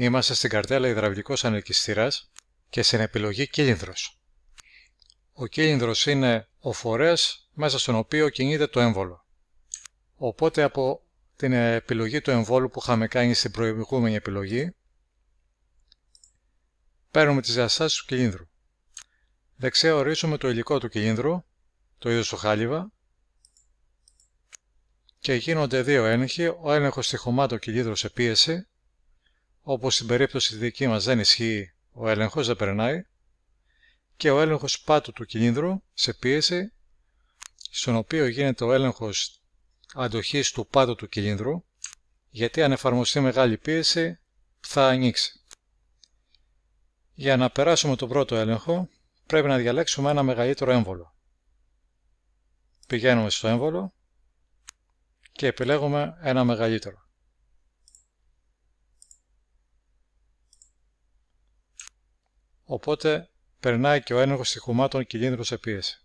Είμαστε στην καρτέλα υδραυλικός ανελκυστήρας και στην επιλογή κύλινδρος. Ο κύλινδρος είναι ο φορέας μέσα στον οποίο κινείται το έμβολο. Οπότε από την επιλογή του εμβόλου που είχαμε κάνει στην προηγούμενη επιλογή, παίρνουμε τις διαστάσεις του κυλίνδρου. Δεξιά ορίζουμε το υλικό του κυλίνδρου, το ίδιο του χάλιβα, και γίνονται δύο έλεγχοι, ο έλεγχος στη χωμάτω σε πίεση όπως στην περίπτωση δική μας δεν ισχύει, ο έλεγχος δεν περνάει και ο έλεγχος πάτου του κυλίνδρου σε πίεση, στον οποίο γίνεται ο έλεγχος αντοχής του πάτου του κυλίνδρου, γιατί αν εφαρμοστεί μεγάλη πίεση θα ανοίξει. Για να περάσουμε τον πρώτο έλεγχο, πρέπει να διαλέξουμε ένα μεγαλύτερο έμβολο. Πηγαίνουμε στο έμβολο και επιλέγουμε ένα μεγαλύτερο. Οπότε περνάει και ο ένοχος συχουμάτων κυλίνδρου σε πίεση.